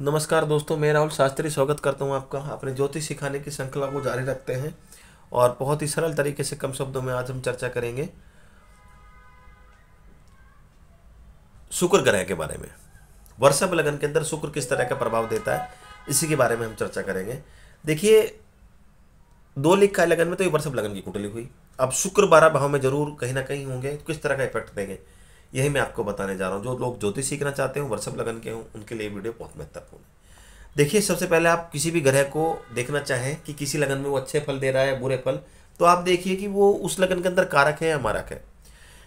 नमस्कार दोस्तों मैं राहुल शास्त्री स्वागत करता हूं आपका अपने ज्योतिष सिखाने की श्रृंखला को जारी रखते हैं और बहुत ही सरल तरीके से कम शब्दों में आज हम चर्चा करेंगे शुक्र ग्रह के बारे में वर्षा लगन के अंदर शुक्र किस तरह का प्रभाव देता है इसी के बारे में हम चर्चा करेंगे देखिए दो लिख का लगन में तो ये वर्षभ लगन की कुंडली हुई अब शुक्र बारह भाव में जरूर कहीं ना कहीं होंगे किस तरह का इफेक्ट देंगे यही मैं आपको बताने जा रहा हूँ जो लोग ज्योतिष सीखना चाहते हो वर्षभ लगन के हों उनके लिए वीडियो बहुत महत्वपूर्ण है देखिए सबसे पहले आप किसी भी ग्रह को देखना चाहें कि किसी लगन में वो अच्छे फल दे रहा है बुरे फल तो आप देखिए कि वो उस लगन के अंदर कारक है या मारक है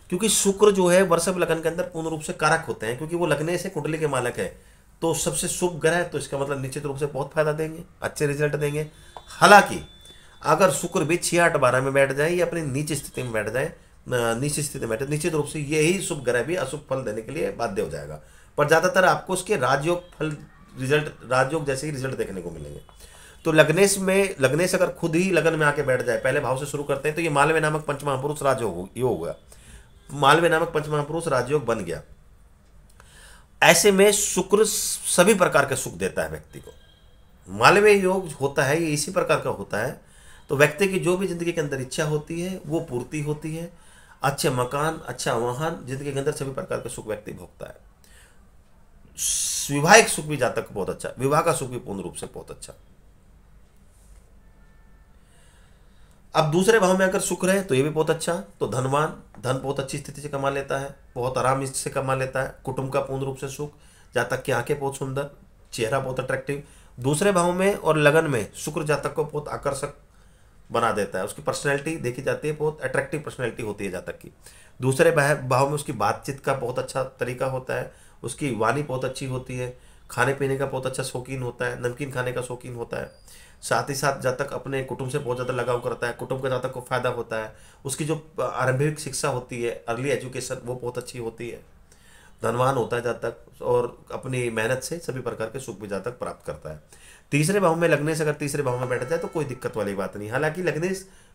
क्योंकि शुक्र जो है वर्षभ लगन के अंदर पूर्ण रूप से कारक होते हैं क्योंकि वो लगने से कुंडली के मालक है तो सबसे शुभ ग्रह तो इसका मतलब निश्चित रूप से बहुत फायदा देंगे अच्छे रिजल्ट देंगे हालांकि अगर शुक्र भी छः आठ बारह में बैठ जाए या अपनी नीच स्थिति में बैठ जाए निश्चित स्थिति में बैठे निश्चित रूप से यही शुभ ग्रह भी अशुभ फल देने के लिए बाध्य हो जाएगा पर ज़्यादातर आपको उसके राजयोग फल रिजल्ट राजयोग जैसे ही रिजल्ट देखने को मिलेंगे तो लग्नेश में लग्नेश अगर खुद ही लगन में आके बैठ जाए पहले भाव से शुरू करते हैं तो ये मालवे नामक पंचमहापुरुष राजयोग योग गया मालवे नामक पंचमहापुरुष राजयोग बन गया ऐसे में शुक्र सभी प्रकार के सुख देता है व्यक्ति को मालवे योग होता है ये इसी प्रकार का होता है तो व्यक्ति की जो भी जिंदगी के अंदर इच्छा होती है वो पूर्ति होती है अच्छे मकान अच्छा वाहन जिंदगी के अंदर सभी प्रकार का सुख व्यक्ति भोगता है विवाहिक सुख भी जातक बहुत अच्छा विवाह का सुख भी पूर्ण रूप से बहुत अच्छा अब दूसरे भाव में अगर सुख रहे तो ये भी बहुत अच्छा तो धनवान धन बहुत अच्छी स्थिति से कमा लेता है बहुत आराम से कमा लेता है कुटुंब का पूर्ण रूप से सुख जातक की आंखें बहुत सुंदर चेहरा बहुत अट्रैक्टिव दूसरे भाव में और लगन में शुक्र जातक को बहुत आकर्षक बना देता है उसकी पर्सनैलिटी देखी जाती है बहुत अट्रैक्टिव पर्सनैलिटी होती है जातक की दूसरे भाव में उसकी बातचीत का बहुत अच्छा तरीका होता है उसकी वाणी बहुत अच्छी होती है खाने पीने का बहुत अच्छा शौकीन होता है नमकीन खाने का शौकीन होता है साथ ही साथ जातक अपने कुटुंब से बहुत ज़्यादा लगाव करता है कुटुंब का जातक को फायदा होता है उसकी जो आरंभिक शिक्षा होती है अर्ली एजुकेशन वो बहुत अच्छी होती है धनवान होता है जातक और अपनी मेहनत से सभी प्रकार के सुख भी जातक प्राप्त करता है तीसरे भाव में लगने से अगर तीसरे भाव में बैठ जाए तो कोई दिक्कत वाली बात नहीं हालांकि लगने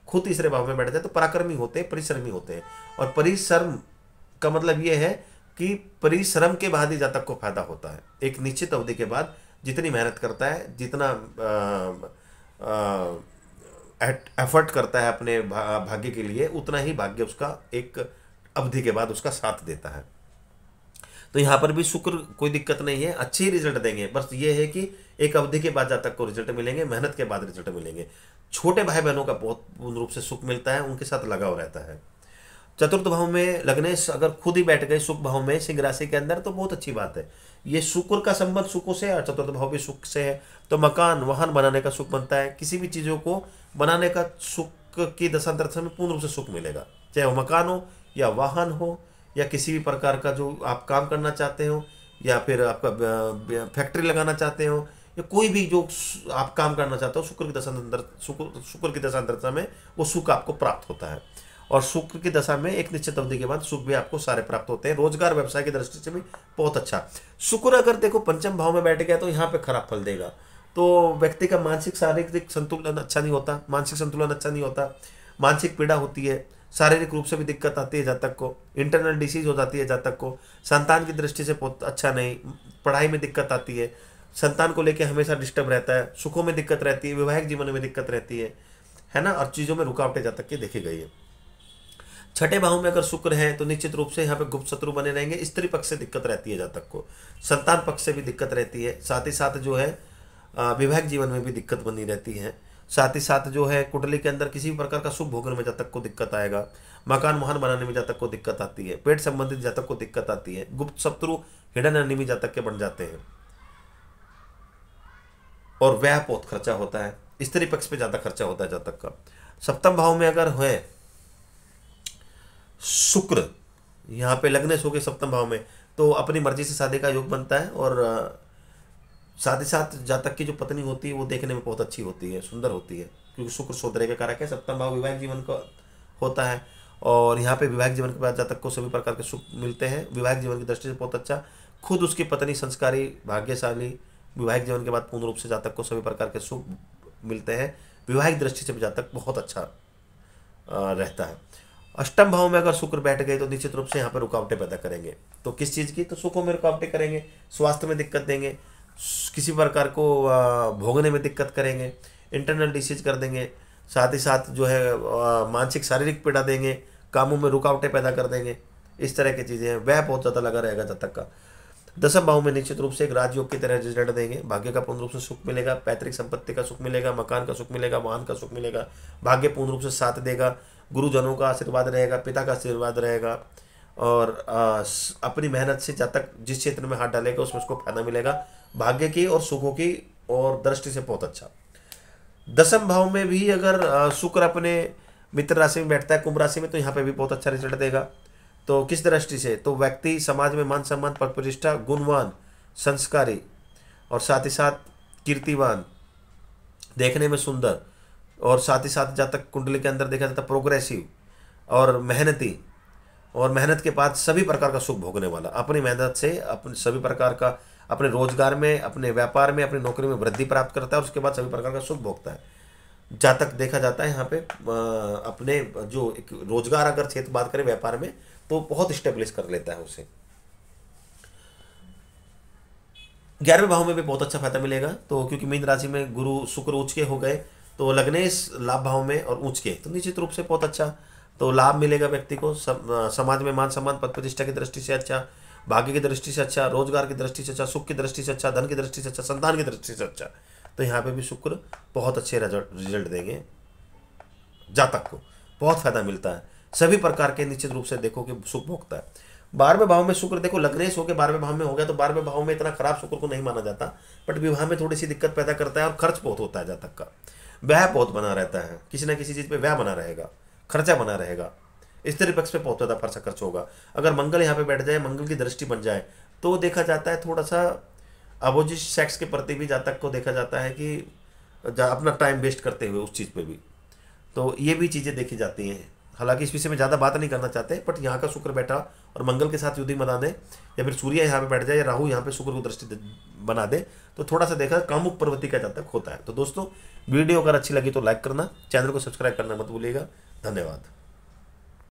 खुद तीसरे भाव में बैठ जाए तो पराक्रमी होते हैं परिश्रमी होते हैं और परिश्रम का मतलब यह है कि परिश्रम के बाद ही जातक को फायदा होता है एक निश्चित अवधि के बाद जितनी मेहनत करता है जितना एफर्ट करता है अपने भाग्य के लिए उतना ही भाग्य उसका एक अवधि के बाद उसका साथ देता है तो यहाँ पर भी शुक्र कोई दिक्कत नहीं है अच्छे रिजल्ट देंगे बस ये है कि एक अवधि के बाद जातक को रिजल्ट मिलेंगे मेहनत के बाद रिजल्ट मिलेंगे छोटे भाई बहनों का बहुत पूर्ण रूप से सुख मिलता है उनके साथ लगाव रहता है चतुर्थ भाव में लग्नेश अगर खुद ही बैठ गए सुख भाव में सिंह राशि के अंदर तो बहुत अच्छी बात है ये शुक्र का संबंध सुखों से और चतुर्थ भाव भी सुख से है तो मकान वाहन बनाने का सुख बनता है किसी भी चीज़ों को बनाने का सुख की दशांतर में पूर्ण रूप से सुख मिलेगा चाहे वो मकान हो या वाहन हो या किसी भी प्रकार का जो आप काम करना चाहते हो या फिर आपका फैक्ट्री लगाना चाहते हो या कोई भी जो आप काम करना चाहते हो शुक्र की दशा अंदर शुक्र की दशा दशा में वो सुख आपको प्राप्त होता है और शुक्र की दशा में एक निश्चित अवधि के बाद सुख भी आपको सारे प्राप्त होते हैं रोजगार व्यवसाय की दृष्टि से भी बहुत अच्छा शुक्र अगर देखो पंचम भाव में बैठ गया तो यहाँ पे खराब फल देगा तो व्यक्ति का मानसिक शारीरिक संतुलन अच्छा नहीं होता मानसिक संतुलन अच्छा नहीं होता मानसिक पीड़ा होती है शारीरिक रूप से भी दिक्कत आती है जातक को इंटरनल डिसीज हो जाती है जातक को संतान की दृष्टि से अच्छा नहीं पढ़ाई में दिक्कत आती है संतान को लेकर हमेशा डिस्टर्ब रहता है सुखों में दिक्कत रहती है वैवाहिक जीवन में दिक्कत रहती है है ना और चीज़ों में रुकावटें जातक की देखी गई है छठे भाव में अगर शुक्र है तो निश्चित रूप से यहाँ पे गुप्त शत्रु बने रहेंगे स्त्री पक्ष से दिक्कत रहती है जातक को संतान पक्ष से भी दिक्कत रहती है साथ ही साथ जो है विवाहिक जीवन में भी दिक्कत बनी रहती है साथ ही साथ जो है कुंडली के अंदर किसी भी प्रकार का शुभ भोगन में जातक को दिक्कत आएगा मकान वाहन बनाने में जातक को दिक्कत आती है पेट संबंधित जातक को दिक्कत आती है गुप्त शत्रु हिडन अनिमी जातक के बन जाते हैं और वह बहुत खर्चा होता है स्त्री पक्ष पे ज्यादा खर्चा होता है जातक का सप्तम भाव में अगर है शुक्र यहाँ पे लग्नेश हो गए सप्तम भाव में तो अपनी मर्जी से शादी का योग बनता है और साथ ही साथ जातक की जो पत्नी होती है वो देखने में बहुत अच्छी होती है सुंदर होती है क्योंकि शुक्र सौंदर्य का कारक है सप्तम भाव विवाहिक जीवन का होता है और यहाँ पे विवाहिक जीवन के बाद जातक को सभी प्रकार के सुख मिलते हैं विवाहिक जीवन की दृष्टि से बहुत अच्छा खुद उसकी पत्नी संस्कारी भाग्यशाली विवाहिक जीवन के बाद पूर्ण रूप से जातक को सभी प्रकार के सुख मिलते हैं विवाहिक दृष्टि से भी जातक बहुत अच्छा रहता है अष्टम भाव में अगर शुक्र बैठ गए तो निश्चित रूप से यहाँ पर रुकावटें पैदा करेंगे तो किस चीज़ की तो सुखों में रुकावटें करेंगे स्वास्थ्य में दिक्कत देंगे किसी प्रकार को भोगने में दिक्कत करेंगे इंटरनल डिसीज कर देंगे साथ ही साथ जो है मानसिक शारीरिक पीड़ा देंगे कामों में रुकावटें पैदा कर देंगे इस तरह की चीज़ें हैं वह बहुत ज़्यादा लगा रहेगा जब तक का दसम भाव में निश्चित रूप से एक राजयोग की तरह रिजल्ट देंगे भाग्य का पूर्ण रूप से सुख मिलेगा पैतृक संपत्ति का सुख मिलेगा मकान का सुख मिलेगा वाहन का सुख मिलेगा भाग्य पूर्ण रूप से साथ देगा गुरुजनों का आशीर्वाद रहेगा पिता का आशीर्वाद रहेगा और अपनी मेहनत से जब तक जिस क्षेत्र में हाथ डालेगा उसमें उसको फायदा मिलेगा भाग्य की और सुखों की और दृष्टि से बहुत अच्छा दसम भाव में भी अगर शुक्र अपने मित्र राशि में बैठता है कुंभ राशि में तो यहाँ पे भी बहुत अच्छा रिजल्ट देगा तो किस दृष्टि से तो व्यक्ति समाज में मान सम्मान पद प्रतिष्ठा गुणवान संस्कारी और साथ ही साथ कीर्तिवान देखने में सुंदर और साथ ही साथ तक कुंडली के अंदर देखा जाता प्रोग्रेसिव और मेहनती और मेहनत के बाद सभी प्रकार का सुख भोगने वाला अपनी मेहनत से अपने सभी प्रकार का अपने रोजगार में अपने व्यापार में अपनी नौकरी में वृद्धि प्राप्त करता है और उसके बाद सभी प्रकार का सुख भोगता है जातक देखा जाता है यहाँ पे अपने जो एक रोजगार अगर क्षेत्र बात करें व्यापार में तो बहुत स्टेब्लिश कर लेता है उसे ग्यारहवें भाव में भी बहुत अच्छा फायदा मिलेगा तो क्योंकि मीन राशि में गुरु शुक्र उच्च के हो गए तो लग्नेश लाभ भाव में और ऊंच के तो निश्चित रूप से बहुत अच्छा तो लाभ मिलेगा व्यक्ति को समाज में मान सम्मान पद प्रतिष्ठा की दृष्टि से अच्छा भाग्य की दृष्टि से अच्छा रोजगार की दृष्टि से अच्छा सुख की दृष्टि से अच्छा धन की दृष्टि से अच्छा संतान की दृष्टि से अच्छा तो यहाँ पे भी शुक्र बहुत अच्छे रिजल्ट देंगे जातक को बहुत फायदा मिलता है सभी प्रकार के निश्चित रूप से देखो कि सुख भोगता है बारहवें भाव में शुक्र देखो लग्नेश होकर बारहवें भाव में हो गया तो बारहवें भाव में इतना खराब शुक्र को नहीं माना जाता बट विवाह में थोड़ी सी दिक्कत पैदा करता है और खर्च बहुत होता है जातक का वह बहुत बना रहता है किसी ना किसी चीज़ पर वह बना रहेगा खर्चा बना रहेगा इस तरह पक्ष पे बहुत ज़्यादा पैसा खर्च होगा अगर मंगल यहाँ पे बैठ जाए मंगल की दृष्टि बन जाए तो देखा जाता है थोड़ा सा अपोजिट सेक्स के प्रति भी जातक को देखा जाता है कि अपना टाइम वेस्ट करते हुए उस चीज़ पर भी तो ये भी चीज़ें देखी जाती हैं हालांकि इस विषय में ज़्यादा बात नहीं करना चाहते बट यहाँ का शुक्र बैठा और मंगल के साथ युद्धि बना दें या फिर सूर्य यहाँ पे बैठ जाए या राहु यहाँ पे शुक्र को दृष्टि बना दें तो थोड़ा सा देखा कामुक प्रवृत्ति का जातक होता है तो दोस्तों वीडियो अगर अच्छी लगी तो लाइक करना चैनल को सब्सक्राइब करना मत भूलिएगा धन्यवाद